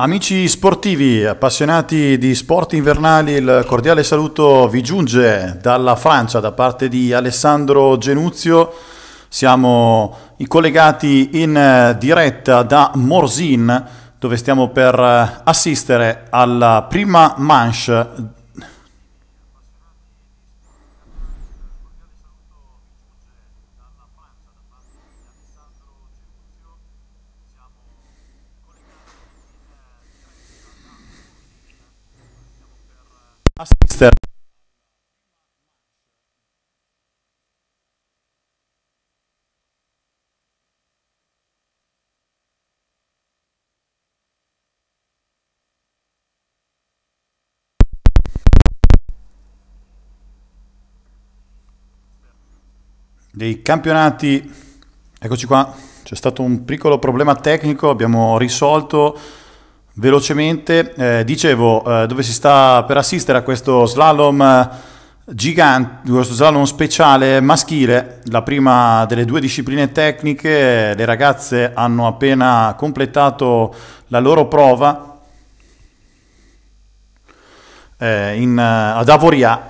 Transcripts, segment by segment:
Amici sportivi, appassionati di sport invernali, il cordiale saluto vi giunge dalla Francia da parte di Alessandro Genuzio. Siamo collegati in diretta da Morsin dove stiamo per assistere alla prima manche mister dei campionati. Eccoci qua, c'è stato un piccolo problema tecnico, abbiamo risolto Velocemente, eh, dicevo, eh, dove si sta per assistere a questo slalom eh, gigante, questo slalom speciale maschile, la prima delle due discipline tecniche, le ragazze hanno appena completato la loro prova eh, in, eh, ad Avoria,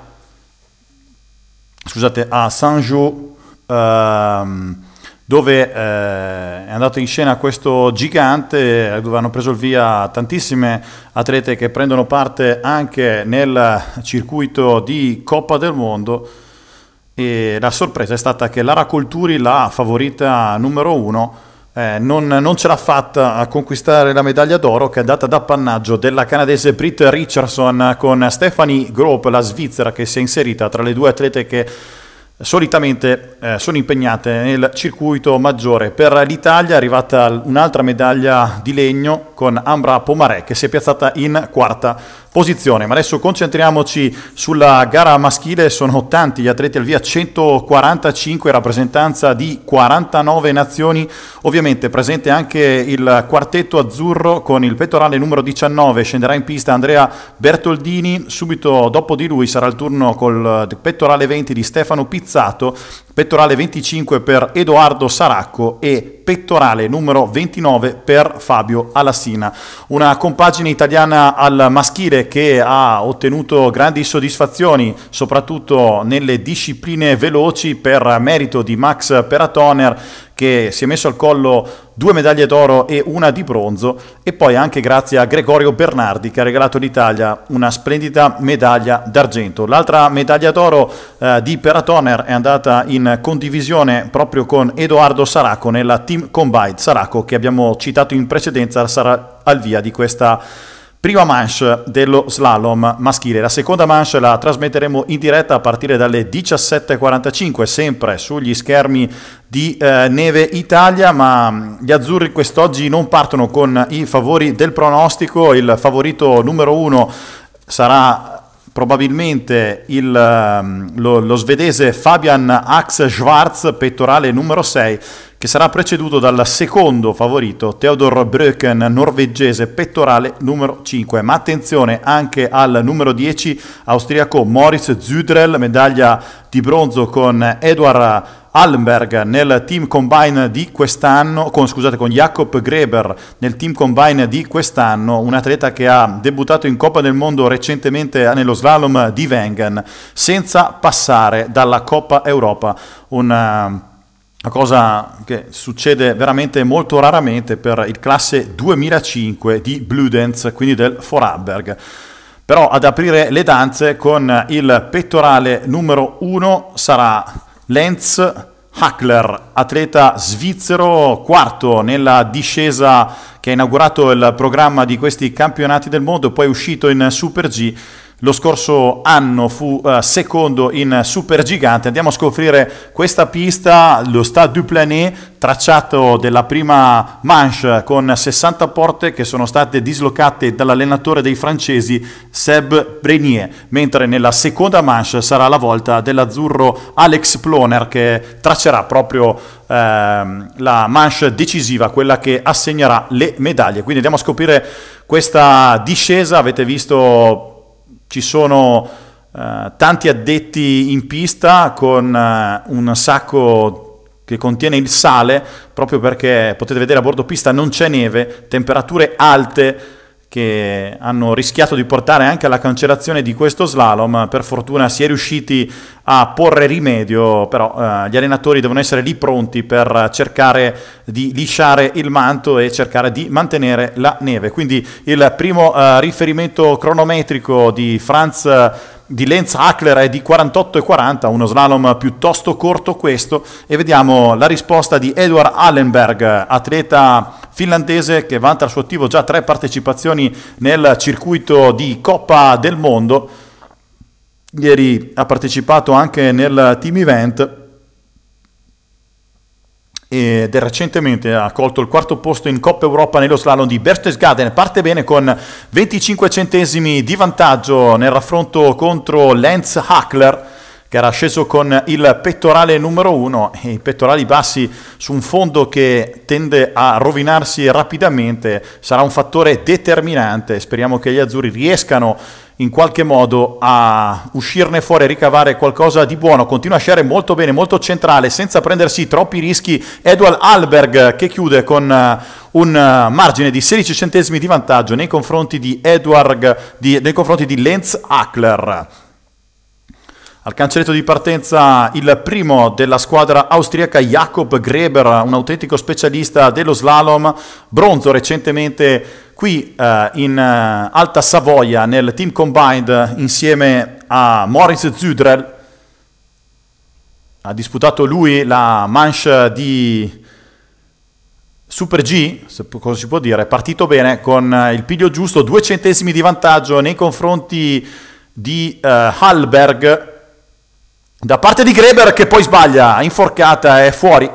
scusate, a Saint-Jean. Ehm, dove eh, è andato in scena questo gigante eh, dove hanno preso il via tantissime atlete che prendono parte anche nel circuito di Coppa del Mondo e la sorpresa è stata che Lara Colturi, la favorita numero uno, eh, non, non, ce l'ha fatta a conquistare la medaglia d'oro che è data appannaggio della canadese Britt Richardson con Stephanie Grope, la svizzera che si è inserita tra le due atlete che solitamente eh, sono impegnate nel circuito maggiore. Per l'Italia è arrivata un'altra medaglia di legno con Ambra Pomarè che si è piazzata in quarta posizione. Ma adesso concentriamoci sulla gara maschile, sono tanti gli atleti al via, 145 rappresentanza di 49 nazioni, ovviamente presente anche il quartetto azzurro con il pettorale numero 19, scenderà in pista Andrea Bertoldini, subito dopo di lui sarà il turno col pettorale 20 di Stefano Pizzato pettorale 25 per Edoardo Saracco e pettorale numero 29 per Fabio Alassina. Una compagine italiana al maschile che ha ottenuto grandi soddisfazioni soprattutto nelle discipline veloci per merito di Max Peratoner che si è messo al collo due medaglie d'oro e una di bronzo e poi anche grazie a Gregorio Bernardi che ha regalato all'Italia una splendida medaglia d'argento. L'altra medaglia d'oro eh, di Peratoner è andata in condivisione proprio con Edoardo Saraco nella Team Combine Saraco che abbiamo citato in precedenza sarà al via di questa Prima manche dello slalom maschile, la seconda manche la trasmetteremo in diretta a partire dalle 17.45, sempre sugli schermi di eh, Neve Italia, ma mm, gli azzurri quest'oggi non partono con i favori del pronostico, il favorito numero uno sarà probabilmente il, ehm, lo, lo, svedese Fabian Axe Schwarz, pettorale numero 6, che sarà preceduto dal secondo favorito Theodor Bröken, norvegese, pettorale numero 5. Ma attenzione anche al numero 10 austriaco Moritz Zudrell, medaglia di bronzo con Edward Allenberg nel team combine di quest'anno, con, scusate, con Jakob Greber nel team combine di quest'anno, un atleta che ha debuttato in Coppa del Mondo recentemente nello slalom di Wengen, senza passare dalla Coppa Europa. Una, eh, una cosa che succede veramente molto raramente per il classe 2005 di Bludenz, quindi del Vorarlberg però ad aprire le danze con il pettorale numero 1 sarà Lenz Hackler, atleta svizzero, quarto nella discesa che ha inaugurato il programma di questi campionati del mondo, poi è uscito in Super G lo scorso anno fu uh, secondo in Super Gigante. Andiamo a scoprire questa pista, lo Stade du Planet, tracciato della prima manche con 60 porte che sono state dislocate dall'allenatore dei francesi Seb Brenier, mentre nella seconda manche sarà la volta dell'azzurro Alex Ploner che traccerà proprio uh, la manche decisiva, quella che assegnerà le medaglie. Quindi andiamo a scoprire questa discesa, avete visto ci sono eh, tanti addetti in pista con eh, un sacco che contiene il sale, proprio perché potete vedere a bordo pista non c'è neve, temperature alte che hanno rischiato di portare anche alla cancellazione di questo slalom, per fortuna si è riusciti a porre rimedio, però eh, gli allenatori devono essere lì pronti per cercare di lisciare il manto e cercare di mantenere la neve. Quindi il primo eh, riferimento cronometrico di Franz di Lenz Hackler è di 48 e 40, uno slalom piuttosto corto questo e vediamo la risposta di Edward Allenberg, atleta finlandese che vanta al suo attivo già tre partecipazioni nel circuito di Coppa del Mondo ieri ha partecipato anche nel team event ed è recentemente ha colto il quarto posto in Coppa Europa nello slalom di Berchtesgaden. Parte bene con 25 centesimi di vantaggio nel raffronto contro Lenz Hackler che era sceso con il pettorale numero 1 e i pettorali bassi su un fondo che tende a rovinarsi rapidamente sarà un fattore determinante. Speriamo che gli azzurri riescano a in qualche modo a uscirne fuori, a ricavare qualcosa di buono. Continua a sciare molto bene, molto centrale, senza prendersi troppi rischi. Edward Alberg che chiude con eh, un eh, margine di 16 centesimi di vantaggio nei confronti di, Edward, di, nei confronti di Lenz Hackler. Al cancelletto di partenza il primo della squadra austriaca Jakob Greber, un autentico specialista dello slalom, bronzo recentemente qui eh, in eh, Alta Savoia nel Team Combined insieme a Moritz Zudrel. Ha disputato lui la manche di Super G, se cosa si può dire, è partito bene con eh, il piglio giusto, due centesimi di vantaggio nei confronti di eh, Hallberg da parte di Greber che poi sbaglia, inforcata è fuori.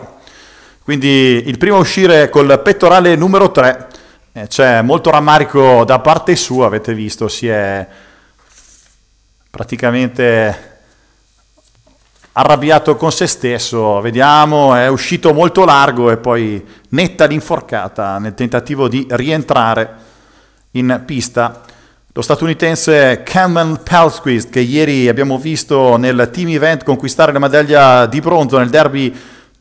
Quindi il primo a uscire col pettorale numero 3. Eh, c'è molto rammarico da parte sua, avete visto, si è praticamente arrabbiato con se stesso, vediamo, è uscito molto largo e poi netta l'inforcata nel tentativo di rientrare in pista. Lo statunitense Cameron Palsquist, che ieri abbiamo visto nel team event conquistare la medaglia di bronzo nel derby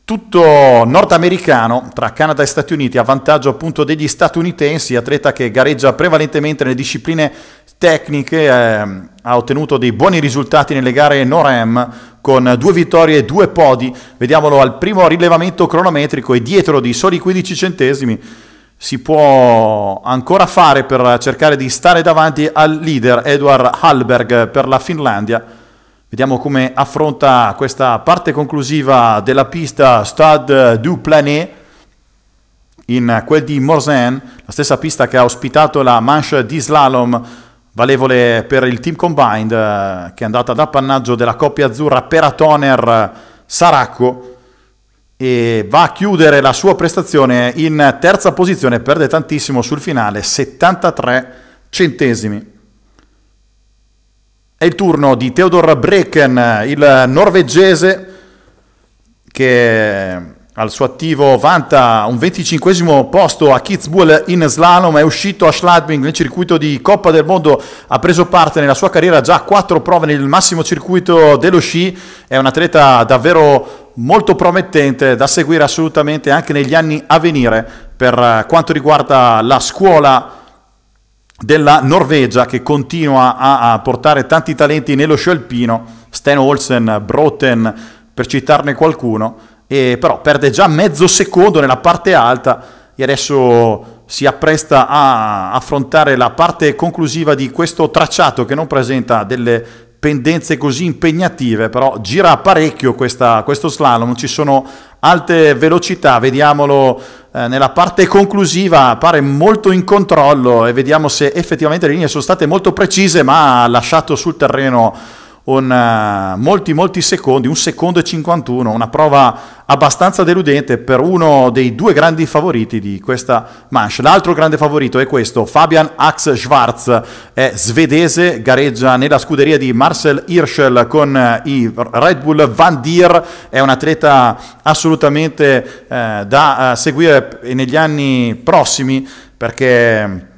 tutto nordamericano tra Canada e Stati Uniti a vantaggio appunto degli statunitensi, atleta che gareggia prevalentemente nelle discipline tecniche, eh, ha ottenuto dei buoni risultati nelle gare Norem con due vittorie e due podi, vediamolo al primo rilevamento cronometrico e dietro di soli 15 centesimi si può ancora fare per cercare di stare davanti al leader Edward Halberg per la Finlandia. Vediamo come affronta questa parte conclusiva della pista Stade du Planet in quel di Morsen, la stessa pista che ha ospitato la manche di slalom valevole per il team combined eh, che è andata ad appannaggio della coppia azzurra Peratoner eh, Saracco e va a chiudere la sua prestazione in terza posizione, perde tantissimo sul finale, 73 centesimi. È il turno di Theodor Brecken, il norvegese che al suo attivo vanta un 25 posto a Kitzbühel in slalom, è uscito a Schladming nel circuito di Coppa del Mondo, ha preso parte nella sua carriera già a quattro prove nel massimo circuito dello sci, è un atleta davvero molto promettente da seguire assolutamente anche negli anni a venire per eh, quanto riguarda la scuola della Norvegia che continua a, portare tanti talenti nello sci alpino, Sten Olsen, Broten per citarne qualcuno e però perde già mezzo secondo nella parte alta e adesso si appresta a affrontare la parte conclusiva di questo tracciato che non presenta delle pendenze così impegnative, però gira parecchio questa, questo slalom, ci sono alte velocità, vediamolo eh, nella parte conclusiva, pare molto in controllo e vediamo se effettivamente le linee sono state molto precise, ma ha lasciato sul terreno un, eh, molti molti secondi, un secondo e 51, una prova abbastanza deludente per uno dei due grandi favoriti di questa manche. L'altro grande favorito è questo, Fabian Ax Schwarz, è svedese, gareggia nella scuderia di Marcel Hirschel con eh, i Red Bull Van Dier, è un atleta assolutamente eh, da eh, seguire negli anni prossimi perché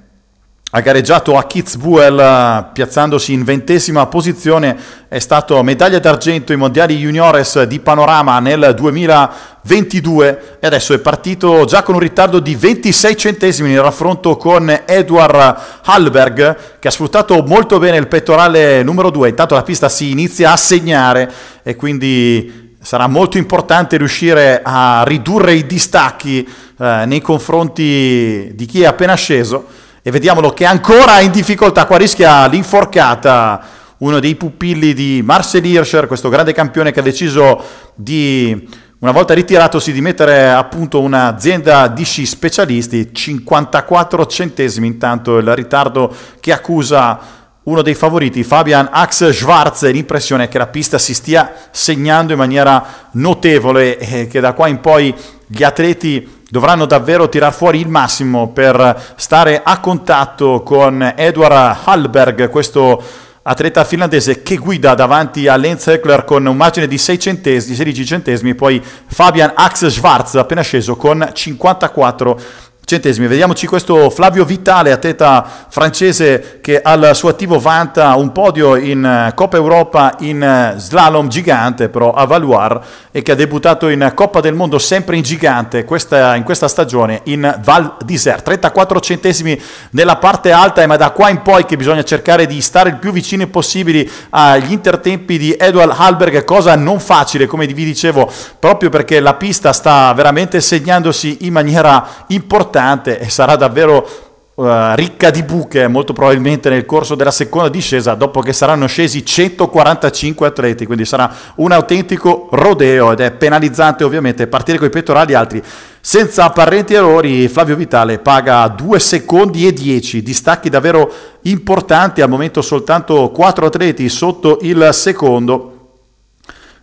ha gareggiato a Kitzbühel piazzandosi in ventesima posizione, è stato medaglia d'argento ai mondiali juniores di Panorama nel 2022 e adesso è partito già con un ritardo di 26 centesimi in raffronto con Edward Halberg che ha sfruttato molto bene il pettorale numero 2, intanto la pista si inizia a segnare e quindi sarà molto importante riuscire a ridurre i distacchi eh, nei confronti di chi è appena sceso e vediamolo che ancora in difficoltà, qua rischia l'inforcata uno dei pupilli di Marcel Hirscher, questo grande campione che ha deciso di, una volta ritiratosi, di mettere appunto un'azienda di sci specialisti, 54 centesimi intanto il ritardo che accusa uno dei favoriti, Fabian Ax Schwarz, l'impressione è che la pista si stia segnando in maniera notevole e che da qua in poi gli atleti dovranno davvero tirar fuori il massimo per stare a contatto con Edward Hallberg, questo atleta finlandese che guida davanti a Lenz Eckler con un margine di 6 centesimi, 16 centesimi, poi Fabian Axe Schwarz appena sceso con 54 centesimi centesimi. Vediamoci questo Flavio Vitale, atleta francese che al suo attivo vanta un podio in eh, Coppa Europa in eh, slalom gigante però a Valoir, e che ha debuttato in Coppa del Mondo sempre in gigante questa, in questa stagione in Val d'Isère. 34 centesimi nella parte alta e eh, ma da qua in poi che bisogna cercare di stare il più vicini possibili agli intertempi di Edward Halberg, cosa non facile come vi dicevo proprio perché la pista sta veramente segnandosi in maniera importante importante e sarà davvero uh, ricca di buche molto probabilmente nel corso della seconda discesa dopo che saranno scesi 145 atleti quindi sarà un autentico rodeo ed è penalizzante ovviamente partire con i pettorali altri senza apparenti errori Flavio Vitale paga 2 secondi e 10 distacchi davvero importanti al momento soltanto 4 atleti sotto il secondo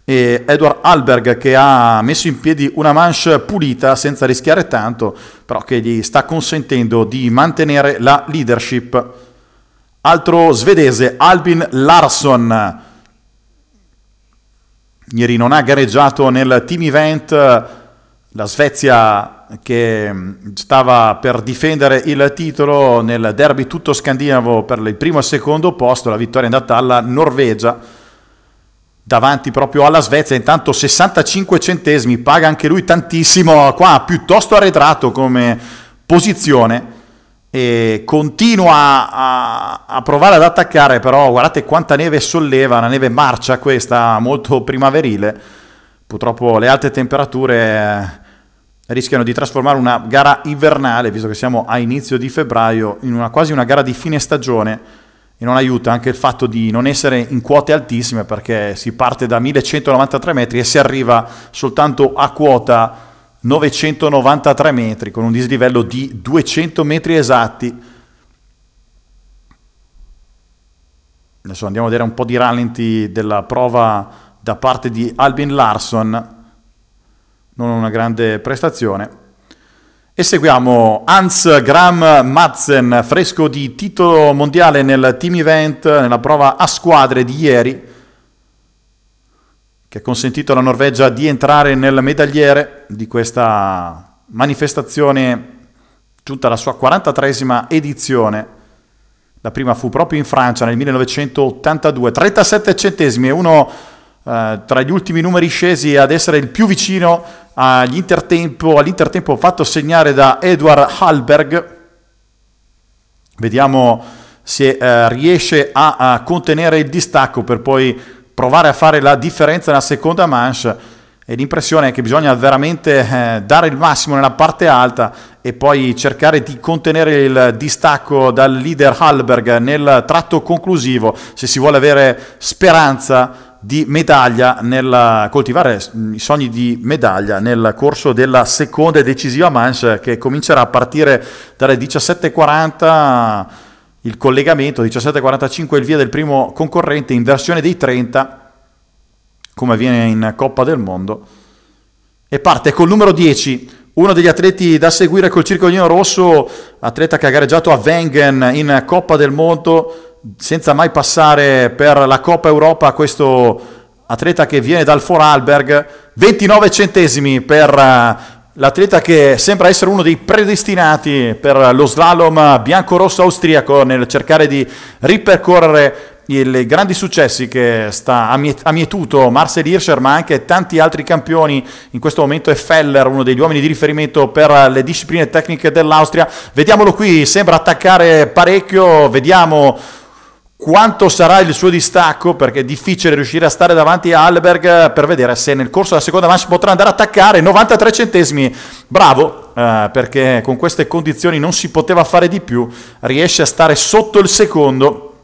e Edward Alberg che ha messo in piedi una manche pulita senza rischiare tanto, però che gli sta consentendo di mantenere la leadership. Altro svedese, Albin Larsson. Ieri non ha gareggiato nel team event, la Svezia che mm, stava per difendere il titolo nel derby tutto scandinavo per il primo e secondo posto, la vittoria è andata alla Norvegia davanti proprio alla Svezia, intanto 65 centesimi, paga anche lui tantissimo, qua piuttosto arretrato come posizione e continua a, a, provare ad attaccare, però guardate quanta neve solleva, una neve marcia questa, molto primaverile. Purtroppo le alte temperature eh, rischiano di trasformare una gara invernale, visto che siamo a inizio di febbraio, in una, quasi una gara di fine stagione e non aiuta anche il fatto di non essere in quote altissime perché si parte da 1193 metri e si arriva soltanto a quota 993 metri con un dislivello di 200 metri esatti. Adesso andiamo a vedere un po' di rallenti della prova da parte di Albin Larson, non una grande prestazione. E seguiamo Hans Graham Madsen, fresco di titolo mondiale nel team event, nella prova a squadre di ieri, che ha consentito alla Norvegia di entrare nel medagliere di questa manifestazione giunta alla sua 43esima edizione. La prima fu proprio in Francia nel 1982, 37 centesimi e uno eh, tra gli ultimi numeri scesi ad essere il più vicino all'intertempo, all'intertempo fatto segnare da Edward Halberg. Vediamo se eh, riesce a, a, contenere il distacco per poi provare a fare la differenza nella seconda manche. E l'impressione è che bisogna veramente eh, dare il massimo nella parte alta e poi cercare di contenere il distacco dal leader Halberg nel tratto conclusivo se si vuole avere speranza di medaglia nel coltivare i sogni di medaglia nel corso della seconda e decisiva manche che comincerà a partire dalle 17.40 il collegamento 17.45 il via del primo concorrente in versione dei 30 come avviene in Coppa del Mondo e parte col numero 10 uno degli atleti da seguire col circolino rosso atleta che ha gareggiato a Wengen in Coppa del Mondo senza mai passare per la Coppa Europa questo atleta che viene dal Vorarlberg, 29 centesimi per eh, l'atleta che sembra essere uno dei predestinati per lo slalom bianco-rosso austriaco nel cercare di ripercorrere i grandi successi che sta, ha Marcel Hirscher ma anche tanti altri campioni in questo momento è Feller uno degli uomini di riferimento per le discipline tecniche dell'Austria vediamolo qui sembra attaccare parecchio vediamo quanto sarà il suo distacco, perché è difficile riuscire a stare davanti a Alberg per vedere se nel corso della seconda manche potrà andare ad attaccare 93 centesimi. Bravo, eh, perché con queste condizioni non si poteva fare di più, riesce a stare sotto il secondo,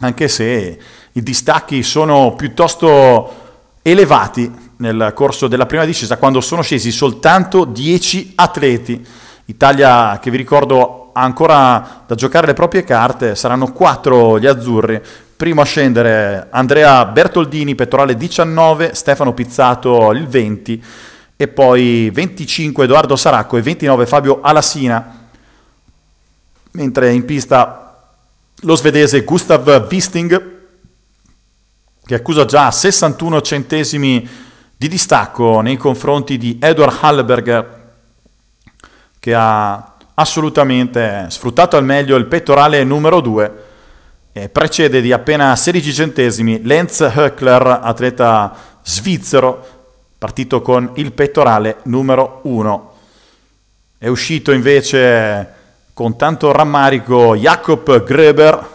anche se i distacchi sono piuttosto elevati nel corso della prima discesa, quando sono scesi soltanto 10 atleti. Italia, che vi ricordo, ancora da giocare le proprie carte, saranno quattro gli azzurri. Primo a scendere Andrea Bertoldini, pettorale 19, Stefano Pizzato il 20 e poi 25 Edoardo Saracco e 29 Fabio Alassina. Mentre in pista lo svedese Gustav Wisting che accusa già 61 centesimi di distacco nei confronti di Edward Hallberger che ha assolutamente sfruttato al meglio il pettorale numero 2 e precede di appena 16 centesimi Lenz Höckler, atleta svizzero, partito con il pettorale numero 1. È uscito invece con tanto rammarico Jakob Greber,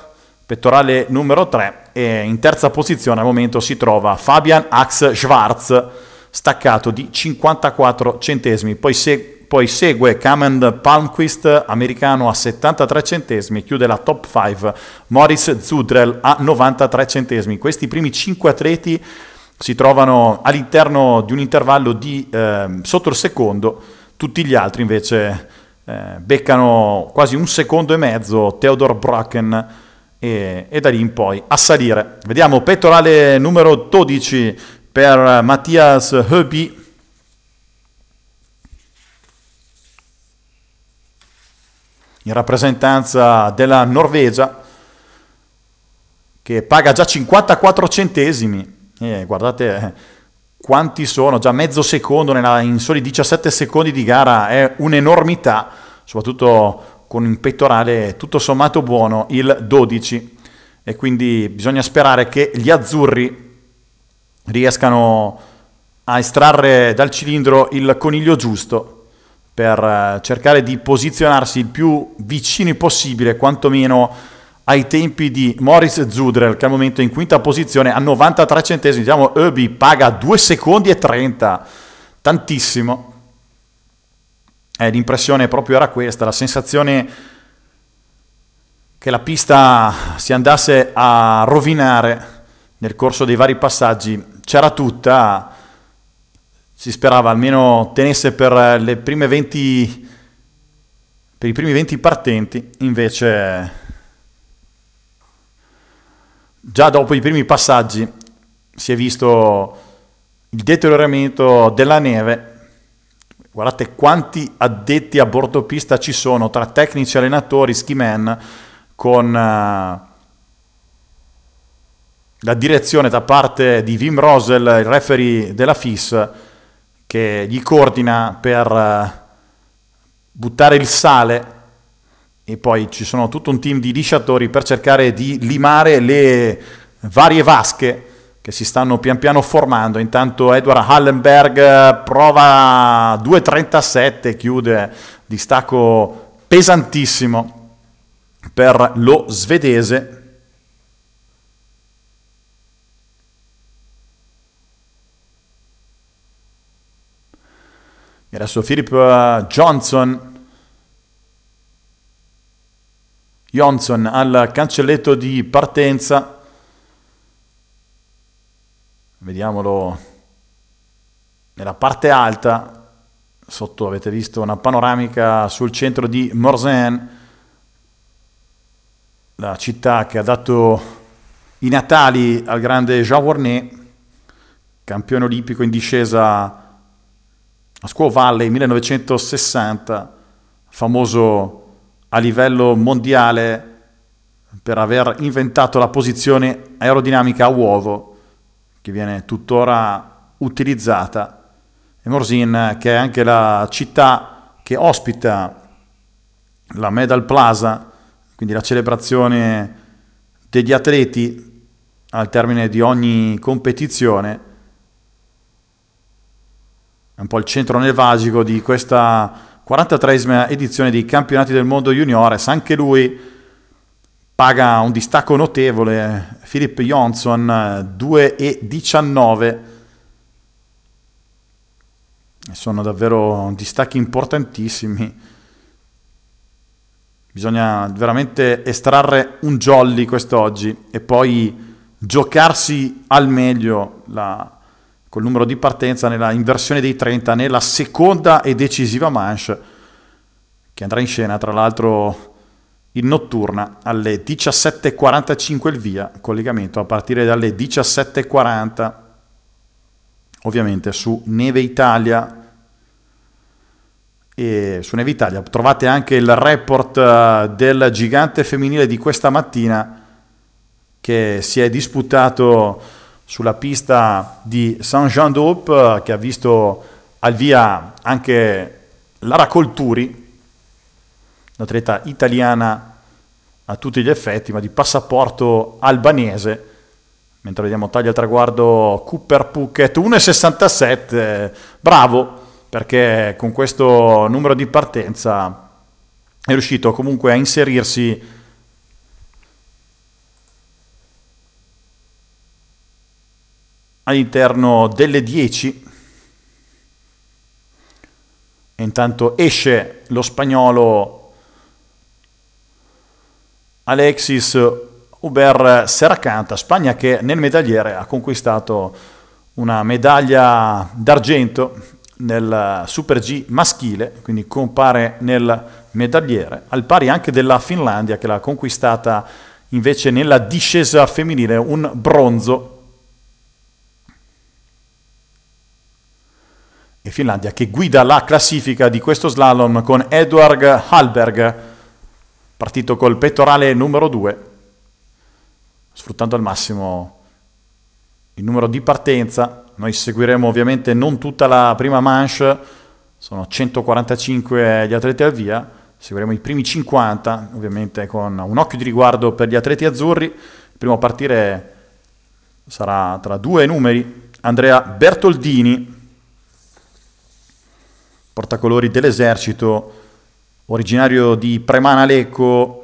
pettorale numero 3, e in terza posizione al momento si trova Fabian Ax Schwarz, staccato di 54 centesimi. Poi se poi segue Kamen Palmquist, americano a 73 centesimi, chiude la top 5, Morris Zudrel a 93 centesimi. Questi primi 5 atleti si trovano all'interno di un intervallo di eh, sotto il secondo, tutti gli altri invece eh, beccano quasi un secondo e mezzo Theodore Bracken e, e da lì in poi a salire. Vediamo pettorale numero 12 per Mattias Höbi in rappresentanza della Norvegia, che paga già 54 centesimi. Eh, guardate eh, quanti sono, già mezzo secondo nella, in soli 17 secondi di gara è un'enormità, soprattutto con un pettorale tutto sommato buono, il 12. E quindi bisogna sperare che gli azzurri riescano a estrarre dal cilindro il coniglio giusto per eh, cercare di posizionarsi il più vicini possibile, quantomeno ai tempi di Moritz Zudrel, che al momento è in quinta posizione a 93 centesimi. Diciamo, Eubi paga 2 secondi e 30, tantissimo. Eh, l'impressione proprio era questa, la sensazione che la pista si andasse a rovinare nel corso dei vari passaggi c'era tutta si sperava almeno tenesse per, eh, le prime 20, per i primi 20 partenti, invece già dopo i primi passaggi si è visto il deterioramento della neve. Guardate quanti addetti a bordo pista ci sono tra tecnici, allenatori, ski man con eh, la direzione da parte di Wim Rosel, il referee della FIS, che gli coordina per eh, buttare il sale e poi ci sono tutto un team di lisciatori per cercare di limare le varie vasche che si stanno pian piano formando. Intanto Edward Hallenberg eh, prova 2.37, chiude distacco pesantissimo per lo svedese E adesso Philip eh, Johnson. Johnson al cancelletto di partenza. Vediamolo nella parte alta. Sotto avete visto una panoramica sul centro di Morsen, la città che ha dato i natali al grande Jean Warnet, campione olimpico in discesa a Squaw Valley 1960, famoso a livello mondiale per aver inventato la posizione aerodinamica a uovo, che viene tuttora utilizzata, e Morsin, che è anche la città che ospita la Medal Plaza, quindi la celebrazione degli atleti al termine di ogni competizione, è un po' il centro nevasico di questa 43esima edizione dei campionati del mondo juniores, anche lui paga un distacco notevole, Philip Johnson 2 e 19, sono davvero distacchi importantissimi, bisogna veramente estrarre un jolly quest'oggi e poi giocarsi al meglio la col numero di partenza nella inversione dei 30 nella seconda e decisiva manche che andrà in scena tra l'altro in notturna alle 17.45 il via, collegamento a partire dalle 17.40 ovviamente su Neve Italia e su Neve Italia trovate anche il report eh, del gigante femminile di questa mattina che si è disputato sulla pista di Saint-Jean-d'Aupe eh, che ha visto al via anche Lara Colturi, un'atleta italiana a tutti gli effetti, ma di passaporto albanese, mentre vediamo taglia al traguardo Cooper Puckett 1,67, bravo perché con questo numero di partenza è riuscito comunque a inserirsi all'interno delle 10. intanto esce lo spagnolo Alexis Uber Serracanta, Spagna che nel medagliere ha conquistato una medaglia d'argento nel Super G maschile, quindi compare nel medagliere, al pari anche della Finlandia che l'ha conquistata invece nella discesa femminile, un bronzo e Finlandia che guida la classifica di questo slalom con Eduard Halberg, partito col pettorale numero 2, sfruttando al massimo il numero di partenza. Noi seguiremo ovviamente non tutta la prima manche, sono 145 gli atleti al via, seguiremo i primi 50, ovviamente con un occhio di riguardo per gli atleti azzurri. Il primo a partire sarà tra due numeri, Andrea Bertoldini, portacolori dell'esercito, originario di Premana Lecco,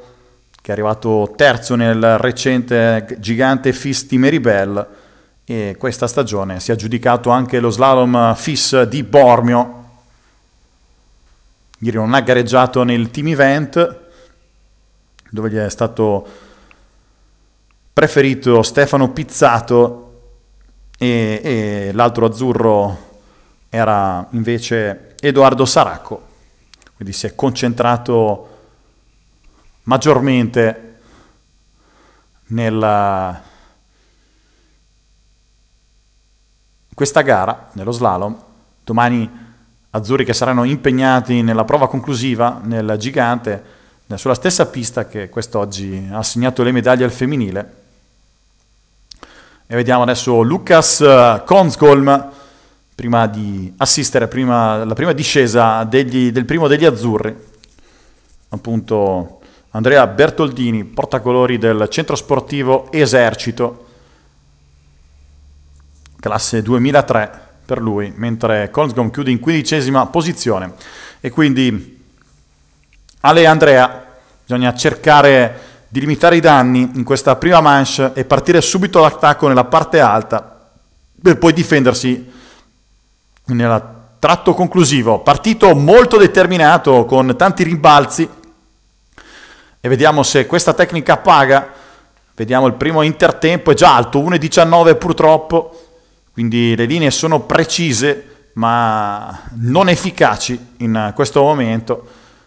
che è arrivato terzo nel recente gigante FIS Meribel e questa stagione si è aggiudicato anche lo slalom FIS di Bormio. Ieri non ha gareggiato nel team event dove gli è stato preferito Stefano Pizzato e, e l'altro azzurro era invece Edoardo Saracco, quindi si è concentrato maggiormente nella, questa gara, nello slalom. Domani azzurri che saranno impegnati nella prova conclusiva nel gigante, sulla stessa pista che quest'oggi ha assegnato le medaglie al femminile. E vediamo adesso Lucas eh, Konskolm prima di assistere prima, alla prima discesa degli, del primo degli azzurri, appunto Andrea Bertoldini, portacolori del centro sportivo Esercito, classe 2003 per lui, mentre Colsgom chiude in quindicesima posizione. E quindi Ale Andrea, bisogna cercare di limitare i danni in questa prima manche e partire subito all'attacco nella parte alta per poi difendersi nel tratto conclusivo, partito molto determinato con tanti rimbalzi e vediamo se questa tecnica paga. Vediamo il primo intertempo, è già alto, 1,19 purtroppo, quindi le linee sono precise ma non efficaci in questo momento.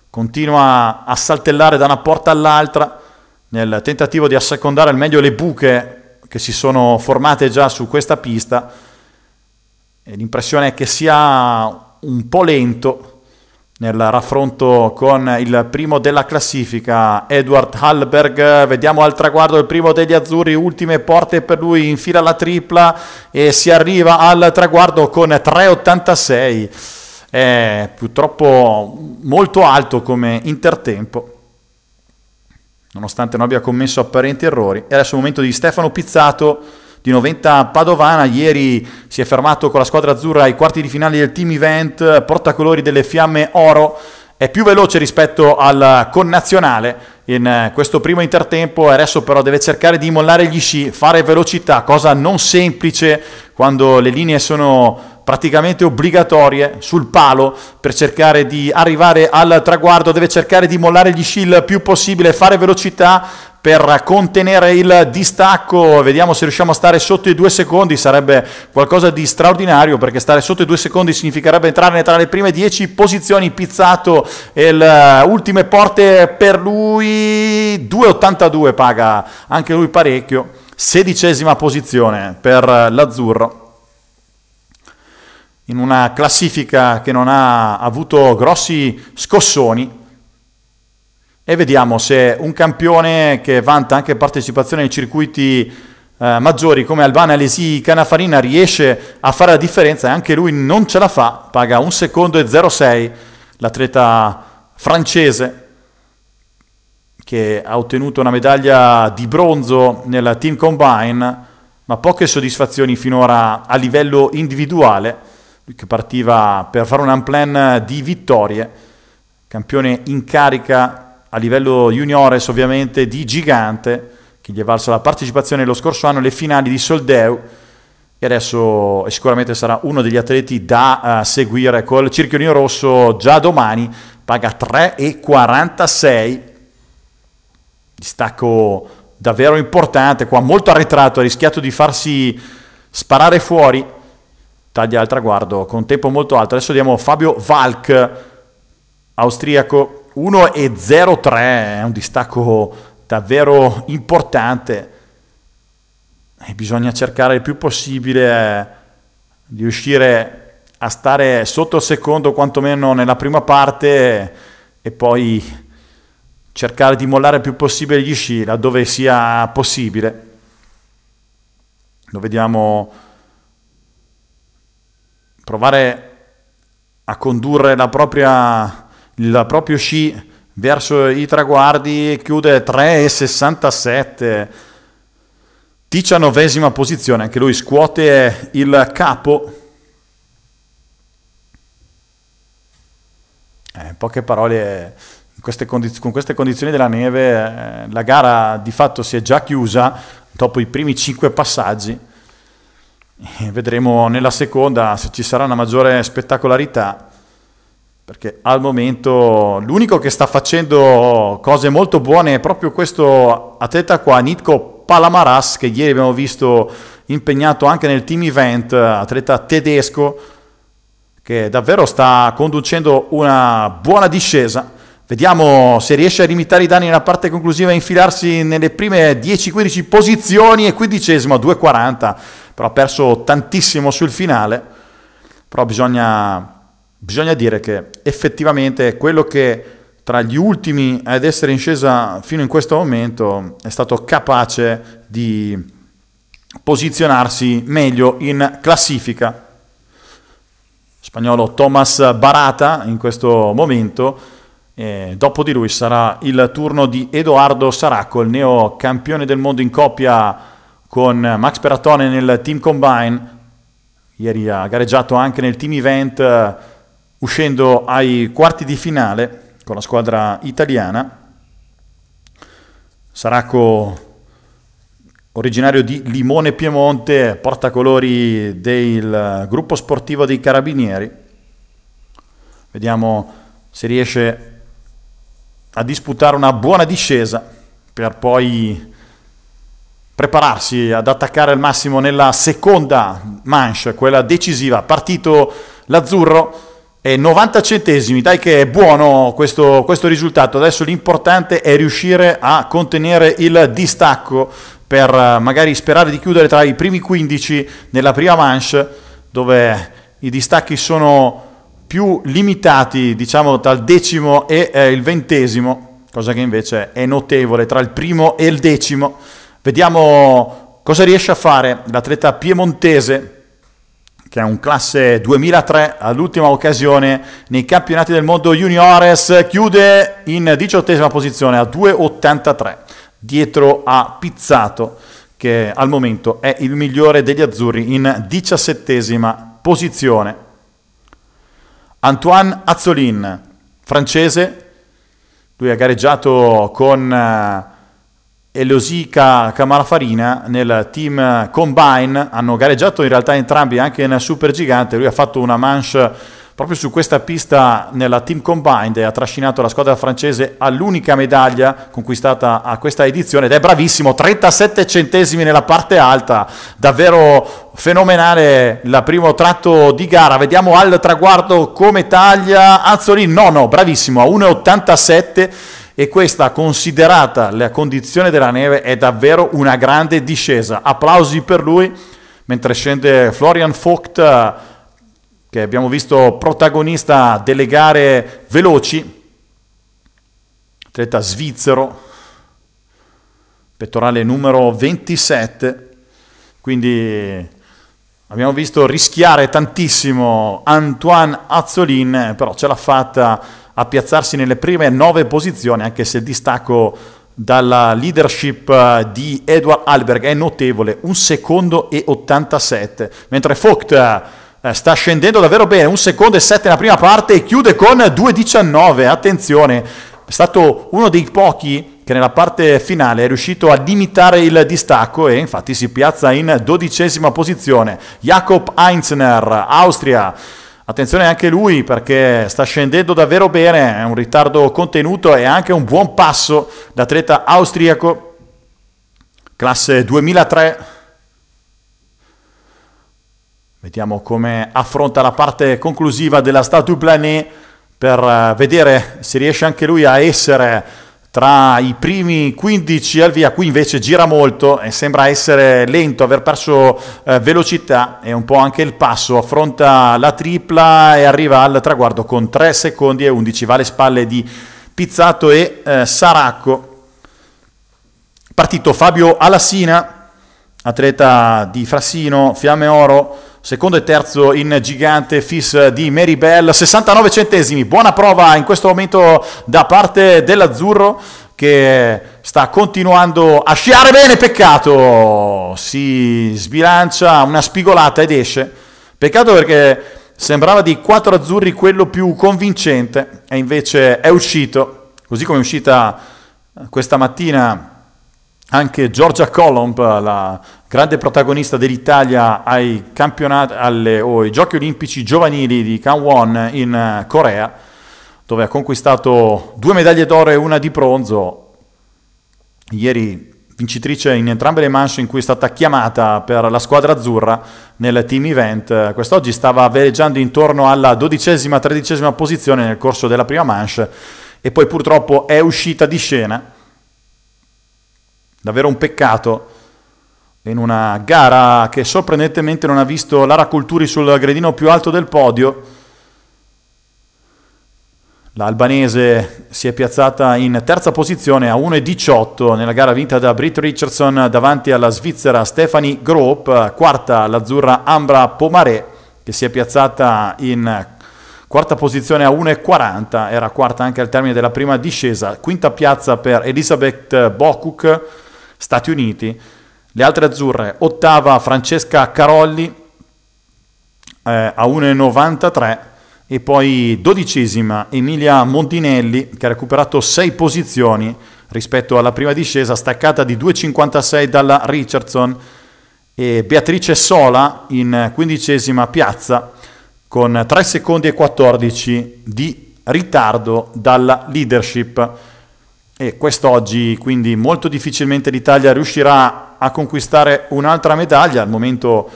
Continua a saltellare da una porta all'altra nel tentativo di assecondare al meglio le buche che si sono formate già su questa pista eh, l'impressione è che sia un po' lento nel raffronto con il primo della classifica, Edward Halberg. Vediamo al traguardo il primo degli azzurri, ultime porte per lui, infila la tripla e si arriva al traguardo con 3,86. È purtroppo molto alto come intertempo, nonostante non abbia commesso apparenti errori. E adesso è il momento di Stefano Pizzato di Noventa Padovana. Ieri si è fermato con la squadra azzurra ai quarti di finale del team event, portacolori delle Fiamme Oro. È più veloce rispetto al connazionale in eh, questo primo intertempo. Adesso però deve cercare di mollare gli sci, fare velocità, cosa non semplice quando le linee sono praticamente obbligatorie sul palo per cercare di arrivare al traguardo, deve cercare di mollare gli sci il più possibile, fare velocità, per contenere il distacco, vediamo se riusciamo a stare sotto i due secondi, sarebbe qualcosa di straordinario perché stare sotto i due secondi significherebbe entrare tra le prime dieci posizioni, pizzato e le ultime porte per lui, 2,82 paga anche lui parecchio, sedicesima posizione per l'azzurro in una classifica che non ha avuto grossi scossoni e vediamo se un campione che vanta anche partecipazione ai circuiti eh, maggiori come Albana, Alesi, Canafarina riesce a fare la differenza e anche lui non ce la fa, paga un secondo e 06 l'atleta francese che ha ottenuto una medaglia di bronzo nella Team Combine, ma poche soddisfazioni finora a livello individuale, lui che partiva per fare un plan di vittorie, campione in carica a livello juniores ovviamente di gigante, che gli è valso la partecipazione lo scorso anno alle finali di Soldeu e adesso sicuramente sarà uno degli atleti da uh, seguire col Circhio Circhionino Rosso già domani, paga 3,46, distacco davvero importante, qua molto arretrato, ha rischiato di farsi sparare fuori, taglia al traguardo con tempo molto alto, adesso diamo Fabio Valk, austriaco 1 e 1,03 è un distacco davvero importante e bisogna cercare il più possibile eh, di riuscire a stare sotto il secondo quantomeno nella prima parte e poi cercare di mollare il più possibile gli sci laddove sia possibile. Lo vediamo provare a condurre la propria il proprio sci verso i traguardi chiude 3,67, 19 posizione, anche lui scuote il capo. Eh, in poche parole, in queste condiz- con queste condizioni della neve eh, la gara di fatto si è già chiusa dopo i primi 5 passaggi. E eh, vedremo nella seconda se ci sarà una maggiore spettacolarità perché al momento l'unico che sta facendo cose molto buone è proprio questo atleta qua, Nitko Palamaras, che ieri abbiamo visto impegnato anche nel team event, atleta tedesco, che davvero sta conducendo una buona discesa. Vediamo se riesce a limitare i danni nella parte conclusiva e infilarsi nelle prime 10-15 posizioni e quindicesimo a 2,40, però ha perso tantissimo sul finale, però bisogna bisogna dire che effettivamente quello che tra gli ultimi ad essere in scesa fino in questo momento è stato capace di posizionarsi meglio in classifica. Spagnolo Thomas Barata in questo momento, e dopo di lui sarà il turno di Edoardo Saracco, il neo campione del mondo in coppia con Max Peratone nel team combine. Ieri ha gareggiato anche nel team event uscendo ai quarti di finale con la squadra italiana. Saracco, originario di Limone Piemonte, portacolori del gruppo sportivo dei Carabinieri. Vediamo se riesce a disputare una buona discesa per poi prepararsi ad attaccare al massimo nella seconda manche, quella decisiva. Partito l'azzurro eh, 90 centesimi, dai che è buono questo, questo risultato, adesso l'importante è riuscire a contenere il distacco per eh, magari sperare di chiudere tra i primi 15 nella prima manche dove i distacchi sono più limitati diciamo dal decimo e eh, il ventesimo cosa che invece è notevole tra il primo e il decimo vediamo cosa riesce a fare l'atleta piemontese che è un classe 2003 all'ultima occasione nei campionati del mondo juniores, chiude in diciottesima posizione a 2,83 dietro a Pizzato che al momento è il migliore degli azzurri in diciassettesima posizione. Antoine Azzolin, francese, lui ha gareggiato con eh, Elosica Camalafarina nel team Combine hanno gareggiato in realtà entrambi anche in Super Gigante, lui ha fatto una manche proprio su questa pista nella team Combine e ha trascinato la squadra francese all'unica medaglia conquistata a questa edizione ed è bravissimo, 37 centesimi nella parte alta, davvero fenomenale il primo tratto di gara, vediamo al traguardo come taglia Azzolin, no no, bravissimo a 1,87 e questa considerata la condizione della neve è davvero una grande discesa. Applausi per lui mentre scende Florian Vogt che abbiamo visto protagonista delle gare veloci, atleta svizzero, pettorale numero 27, quindi abbiamo visto rischiare tantissimo Antoine Azzolin, però ce l'ha fatta a piazzarsi nelle prime nove posizioni, anche se il distacco dalla leadership eh, di Edward Alberg è notevole, un secondo e 87, mentre Focht eh, eh, sta scendendo davvero bene, un secondo e 7 nella prima parte e chiude con 2.19, attenzione, è stato uno dei pochi che nella parte finale è riuscito a limitare il distacco e infatti si piazza in dodicesima posizione. Jakob Heinzner, Austria. Attenzione anche lui perché sta scendendo davvero bene, è un ritardo contenuto e anche un buon passo da atleta austriaco, classe 2003. Vediamo come affronta la parte conclusiva della Statue Planet per eh, vedere se riesce anche lui a essere tra i primi 15 al via, qui invece gira molto e sembra essere lento, aver perso eh, velocità e un po' anche il passo, affronta la tripla e arriva al traguardo con 3 secondi e 11, va alle spalle di Pizzato e eh, Saracco. Partito Fabio Alassina, atleta di Frassino, Fiamme Oro, Secondo e terzo in gigante fis di Mary Bell, 69 centesimi. Buona prova in questo momento da parte dell'azzurro che sta continuando a sciare bene, peccato, si sbilancia una spigolata ed esce. Peccato perché sembrava di quattro azzurri quello più convincente e invece è uscito, così come è uscita questa mattina anche Giorgia Colomb, la grande protagonista dell'Italia ai, alle, oh, ai Giochi Olimpici Giovanili di Kanwon in eh, Corea, dove ha conquistato due medaglie d'oro e una di bronzo. Ieri vincitrice in entrambe le manche in cui è stata chiamata per la squadra azzurra nel team event. Quest'oggi stava veleggiando intorno alla dodicesima, tredicesima posizione nel corso della prima manche e poi purtroppo è uscita di scena Davvero un peccato in una gara che sorprendentemente non ha visto Lara Culturi sul gradino più alto del podio. L'albanese si è piazzata in terza posizione a 1,18 nella gara vinta da Britt Richardson davanti alla svizzera Stephanie Groop, quarta l'azzurra Ambra Pomaré che si è piazzata in quarta posizione a 1,40, era quarta anche al termine della prima discesa, quinta piazza per Elisabeth Bokuk Stati Uniti. Le altre azzurre, ottava Francesca Carolli eh, a 1,93 e poi dodicesima Emilia Montinelli che ha recuperato 6 posizioni rispetto alla prima discesa, staccata di 2,56 dalla Richardson e Beatrice Sola in quindicesima piazza con 3 secondi e 14 di ritardo dalla leadership e quest'oggi quindi molto difficilmente l'Italia riuscirà a conquistare un'altra medaglia, al momento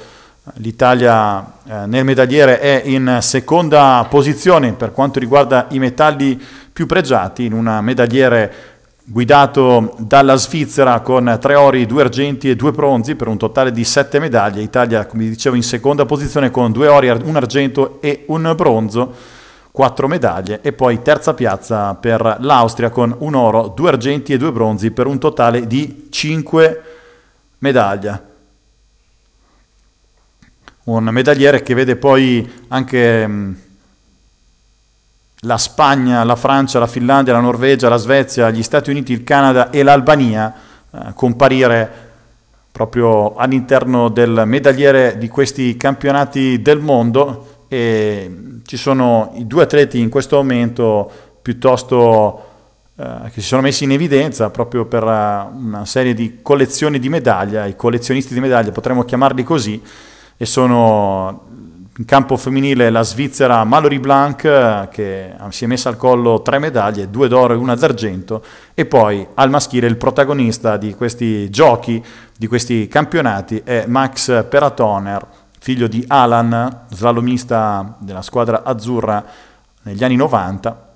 l'Italia eh, nel medagliere è in seconda posizione per quanto riguarda i metalli più pregiati in un medagliere guidato dalla Svizzera con tre ori, due argenti e due bronzi per un totale di sette medaglie. Italia, come dicevo, in seconda posizione con due ori, un argento e un bronzo. 4 medaglie e poi terza piazza per l'Austria con un oro, due argenti e due bronzi per un totale di 5 medaglie. Un medagliere che vede poi anche mm, la Spagna, la Francia, la Finlandia, la Norvegia, la Svezia, gli Stati Uniti, il Canada e l'Albania eh, comparire proprio all'interno del medagliere di questi campionati del mondo e ci sono i due atleti in questo momento piuttosto eh, che si sono messi in evidenza proprio per eh, una serie di collezioni di medaglia, i collezionisti di medaglia potremmo chiamarli così, e sono in campo femminile la svizzera Mallory Blanc eh, che si è messa al collo tre medaglie, due d'oro e una d'argento, e poi al maschile il protagonista di questi giochi, di questi campionati è Max Peratoner figlio di Alan, slalomista della squadra azzurra negli anni 90,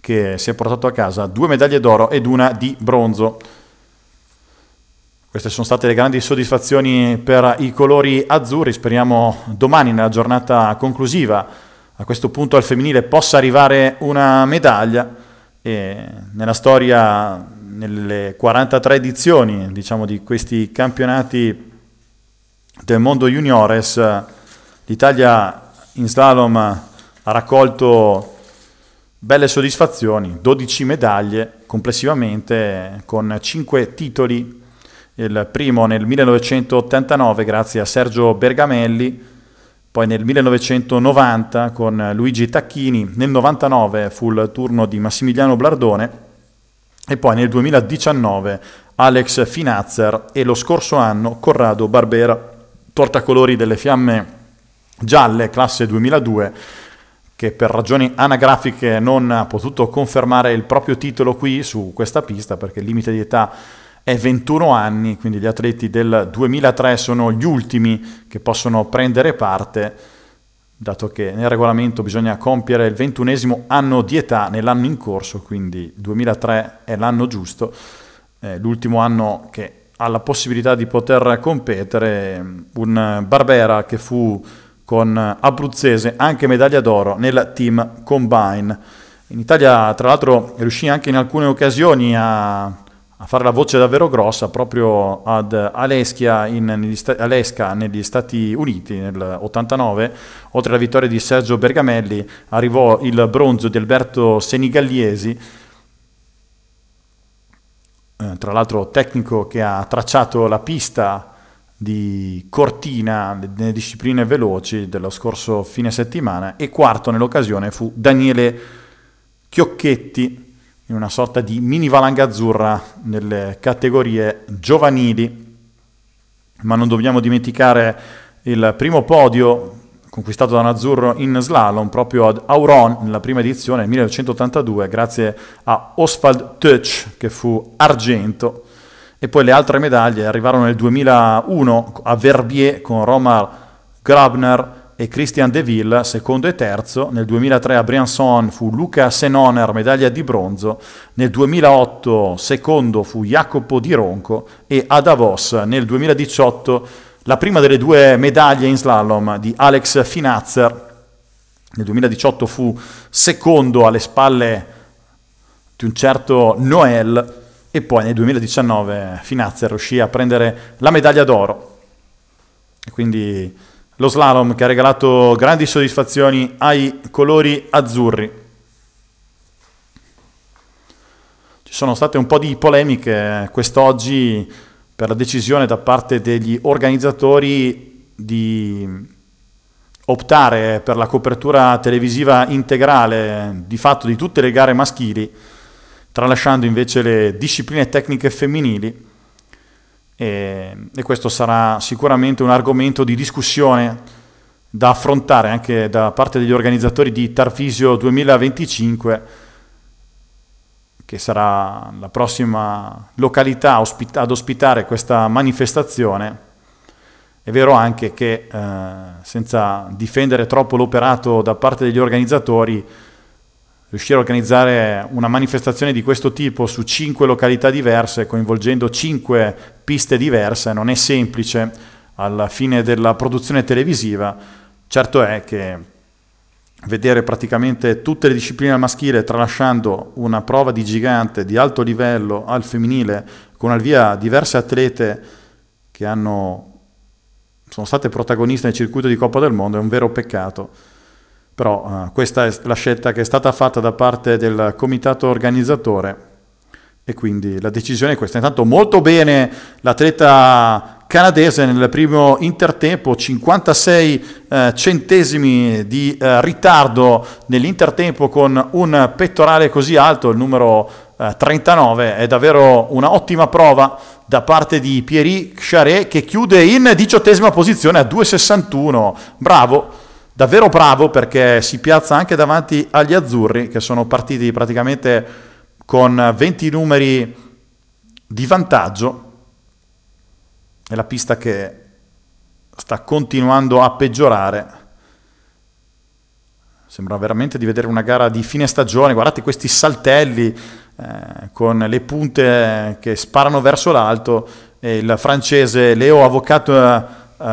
che si è portato a casa due medaglie d'oro ed una di bronzo. Queste sono state le grandi soddisfazioni per i colori azzurri, speriamo domani nella giornata conclusiva a questo punto al femminile possa arrivare una medaglia e nella storia, nelle 43 edizioni diciamo, di questi campionati del mondo juniores, l'Italia in slalom ha raccolto belle soddisfazioni, 12 medaglie complessivamente con 5 titoli, il primo nel 1989 grazie a Sergio Bergamelli, poi nel 1990 con Luigi Tacchini, nel 99 fu il turno di Massimiliano Blardone e poi nel 2019 Alex Finazzer e lo scorso anno Corrado Barbera tortacolori delle fiamme gialle, classe 2002, che per ragioni anagrafiche non ha potuto confermare il proprio titolo qui su questa pista perché il limite di età è 21 anni, quindi gli atleti del 2003 sono gli ultimi che possono prendere parte, dato che nel regolamento bisogna compiere il ventunesimo anno di età nell'anno in corso, quindi 2003 è l'anno giusto, eh, l'ultimo anno che ha la possibilità di poter competere ehm, un Barbera che fu con Abruzzese anche medaglia d'oro nel team combine. In Italia tra l'altro riuscì anche in alcune occasioni a, a fare la voce davvero grossa proprio ad Aleschia in, negli, Alesca negli Stati Uniti nel 89. Oltre alla vittoria di Sergio Bergamelli arrivò il bronzo di Alberto Senigalliesi eh, tra l'altro tecnico che ha tracciato la pista di Cortina nelle discipline veloci dello scorso fine settimana e quarto nell'occasione fu Daniele Chiocchetti in una sorta di mini valanga azzurra nelle categorie giovanili ma non dobbiamo dimenticare il primo podio conquistato da un azzurro in slalom proprio ad Auron nella prima edizione nel 1982 grazie a Oswald Tötsch che fu argento e poi le altre medaglie arrivarono nel 2001 a Verbier con Romar Grabner e Christian Deville, secondo e terzo, nel 2003 a Briançon fu Luca Senoner, medaglia di bronzo, nel 2008 secondo fu Jacopo Di Ronco e a Davos nel 2018 la prima delle due medaglie in slalom di Alex Finazzer. Nel 2018 fu secondo alle spalle di un certo Noel e poi nel 2019 Finazzer riuscì a prendere la medaglia d'oro. Quindi lo slalom che ha regalato grandi soddisfazioni ai colori azzurri. Ci sono state un po' di polemiche quest'oggi per la decisione da parte degli organizzatori di optare per la copertura televisiva integrale di fatto di tutte le gare maschili, tralasciando invece le discipline tecniche femminili. E, e questo sarà sicuramente un argomento di discussione da affrontare anche da parte degli organizzatori di Tarfisio 2025 che sarà la prossima località ospit- ad ospitare questa manifestazione. È vero anche che, eh, senza difendere troppo l'operato da parte degli organizzatori, riuscire a organizzare una manifestazione di questo tipo su cinque località diverse, coinvolgendo cinque piste diverse, non è semplice alla fine della produzione televisiva. Certo è che vedere praticamente tutte le discipline al maschile tralasciando una prova di gigante di alto livello al femminile con al via diverse atlete che hanno, sono state protagoniste nel circuito di Coppa del Mondo è un vero peccato. Però eh, questa è la scelta che è stata fatta da parte del comitato organizzatore e quindi la decisione è questa. Intanto molto bene l'atleta canadese nel primo intertempo, 56 eh, centesimi di eh, ritardo nell'intertempo con un pettorale così alto, il numero eh, 39, è davvero un'ottima prova da parte di Pierre Charret che chiude in diciottesima posizione a 2,61. Bravo, davvero bravo perché si piazza anche davanti agli azzurri che sono partiti praticamente con 20 numeri di vantaggio, è la pista che sta continuando a peggiorare. Sembra veramente di vedere una gara di fine stagione, guardate questi saltelli eh, con le punte che sparano verso l'alto e il francese Leo Avvocato eh,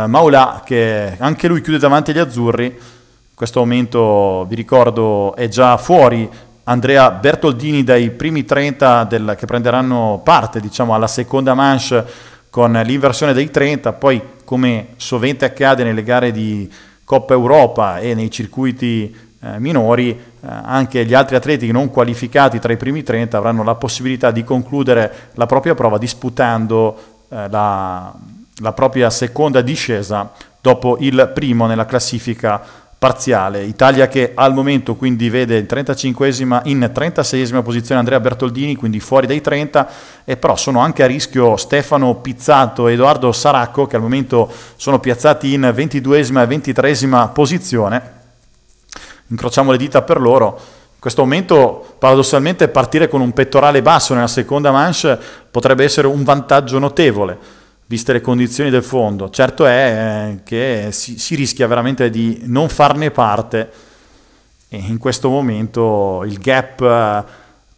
Maula che anche lui chiude davanti agli azzurri. In questo momento vi ricordo è già fuori Andrea Bertoldini dai primi 30 del, che prenderanno parte diciamo, alla seconda manche con l'inversione dei 30, poi come sovente accade nelle gare di Coppa Europa e nei circuiti eh, minori, eh, anche gli altri atleti non qualificati tra i primi 30 avranno la possibilità di concludere la propria prova disputando eh, la, la propria seconda discesa dopo il primo nella classifica parziale. Italia che al momento quindi vede in 36esima posizione Andrea Bertoldini, quindi fuori dai 30, e però sono anche a rischio Stefano Pizzato e Edoardo Saracco che al momento sono piazzati in 22esima e 23esima posizione. Incrociamo le dita per loro. In questo momento paradossalmente partire con un pettorale basso nella seconda manche potrebbe essere un vantaggio notevole viste le condizioni del fondo. Certo è eh, che si, si rischia veramente di non farne parte e in questo momento il gap eh,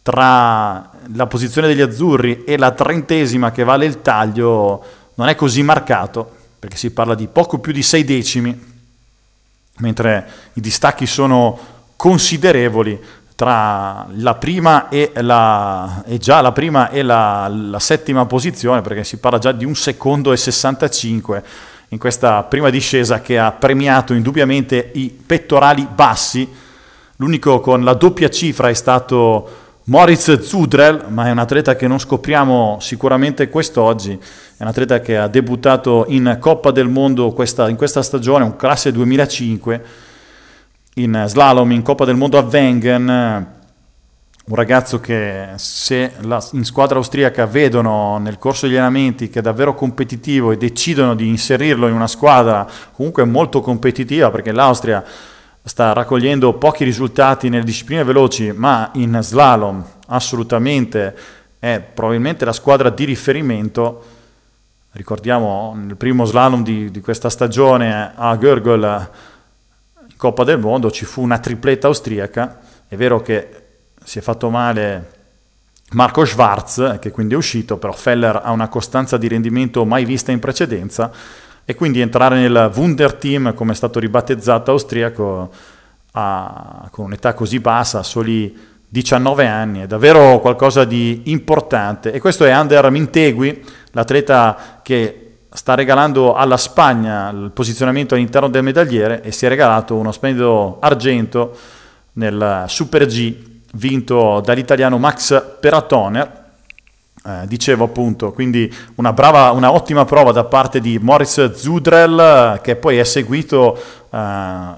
tra la posizione degli azzurri e la trentesima che vale il taglio non è così marcato, perché si parla di poco più di sei decimi, mentre i distacchi sono considerevoli tra la prima e, la, e già la prima e la, la, settima posizione, perché si parla già di un secondo e 65 in questa prima discesa che ha premiato indubbiamente i pettorali bassi. L'unico con la doppia cifra è stato Moritz Zudrel, ma è un atleta che non scopriamo sicuramente quest'oggi, è un atleta che ha debuttato in Coppa del Mondo questa, in questa stagione, un classe 2005 in slalom in Coppa del Mondo a Wengen, un ragazzo che se la, in squadra austriaca vedono nel corso degli allenamenti che è davvero competitivo e decidono di inserirlo in una squadra comunque molto competitiva perché l'Austria sta raccogliendo pochi risultati nelle discipline veloci ma in slalom assolutamente è probabilmente la squadra di riferimento ricordiamo nel primo slalom di, di questa stagione a Gurgel Coppa del Mondo ci fu una tripletta austriaca, è vero che si è fatto male Marco Schwarz, che quindi è uscito, però Feller ha una costanza di rendimento mai vista in precedenza e quindi entrare nel Wunder Team, come è stato ribattezzato austriaco, a, con un'età così bassa, a soli 19 anni, è davvero qualcosa di importante. E questo è Ander Mintegui, l'atleta che sta regalando alla Spagna il posizionamento all'interno del medagliere e si è regalato uno splendido argento nel Super G vinto dall'italiano Max Peratoner. Eh, dicevo appunto, quindi una, brava, una ottima prova da parte di Moritz Zudrel che poi è seguito eh,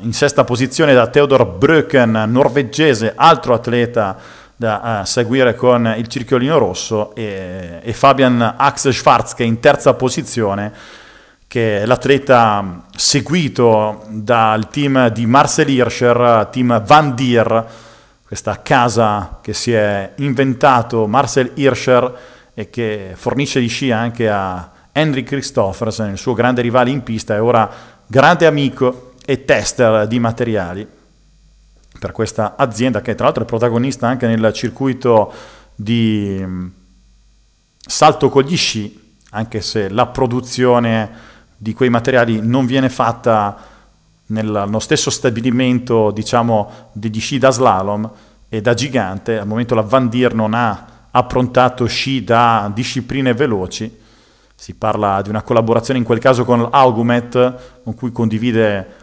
in sesta posizione da Theodor Bröcken, norvegese, altro atleta da uh, seguire con il circolino rosso e, e Fabian Axel Schwarz che è in terza posizione che è l'atleta seguito dal team di Marcel Hirscher, team Van Dier, questa casa che si è inventato Marcel Hirscher e che fornisce di sci anche a Henry Christoffersen, il suo grande rivale in pista e ora grande amico e tester di materiali per questa azienda che tra l'altro è protagonista anche nel circuito di mm, salto con gli sci, anche se la produzione di quei materiali non viene fatta nello stesso stabilimento diciamo, degli sci da slalom e da gigante, al momento la Van Dier non ha approntato sci da discipline veloci, si parla di una collaborazione in quel caso con l'Augumet con cui condivide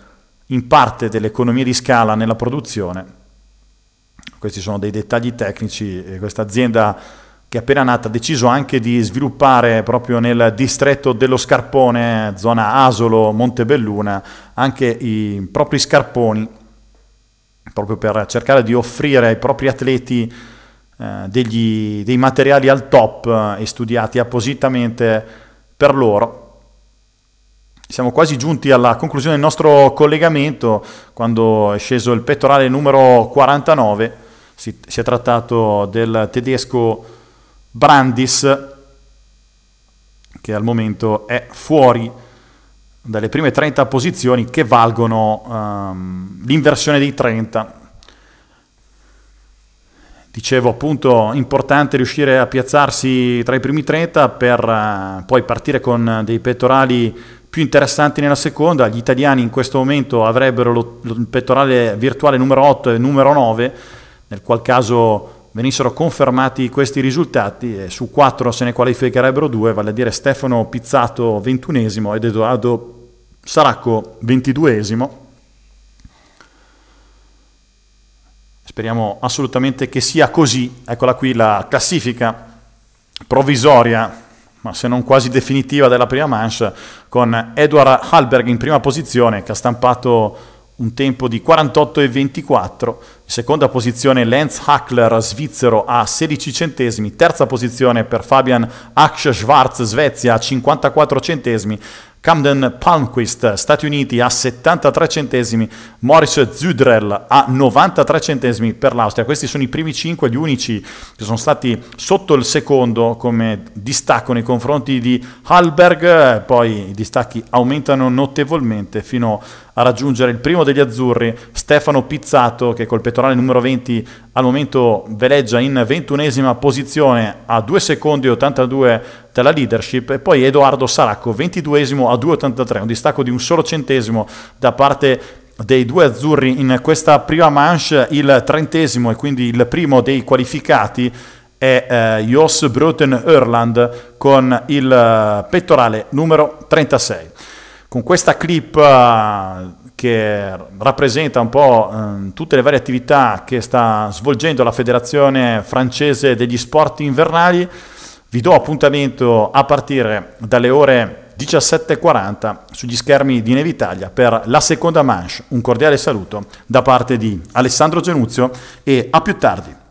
in parte dell'economia di scala nella produzione. Questi sono dei dettagli tecnici, questa azienda che è appena nata ha deciso anche di sviluppare proprio nel distretto dello Scarpone, zona Asolo, Montebelluna, anche i propri scarponi, proprio per cercare di offrire ai propri atleti eh, degli, dei materiali al top e studiati appositamente per loro siamo quasi giunti alla conclusione del nostro collegamento quando è sceso il pettorale numero 49, si, si, è trattato del tedesco Brandis che al momento è fuori dalle prime 30 posizioni che valgono um, l'inversione dei 30. Dicevo appunto importante riuscire a piazzarsi tra i primi 30 per uh, poi partire con dei pettorali più interessanti nella seconda, gli italiani in questo momento avrebbero lo, lo, il pettorale virtuale numero 8 e numero 9, nel qual caso venissero confermati questi risultati e su 4 se ne qualificherebbero due, vale a dire Stefano Pizzato 21 ed Edoardo Saracco 22 Speriamo assolutamente che sia così. Eccola qui la classifica provvisoria ma se non quasi definitiva della prima mancia, con Edward Halberg in prima posizione che ha stampato un tempo di 48 e 24, in seconda posizione Lenz Hackler svizzero a 16 centesimi, terza posizione per Fabian Aksche Schwarz Svezia a 54 centesimi, Camden Palmquist, Stati Uniti, a 73 centesimi, Morris Zudrell a 93 centesimi per l'Austria. Questi sono i primi 5, gli unici che sono stati sotto il secondo come distacco nei confronti di Halberg, poi i distacchi aumentano notevolmente fino a a raggiungere il primo degli azzurri, Stefano Pizzato, che col pettorale numero 20 al momento veleggia in ventunesima posizione a 2 secondi 82 della leadership e poi Edoardo Saracco 22esimo a 2,83, un distacco di un solo centesimo da parte dei due azzurri in questa prima manche, il trentesimo e quindi il primo dei qualificati è eh, Jos Broten Erland con il eh, pettorale numero 36 con questa clip eh, che rappresenta un po' ehm, tutte le varie attività che sta svolgendo la Federazione francese degli sport invernali. Vi do appuntamento a partire dalle ore 17.40 sugli schermi di Nevitalia per la seconda manche. Un cordiale saluto da parte di Alessandro Genuzio e a più tardi.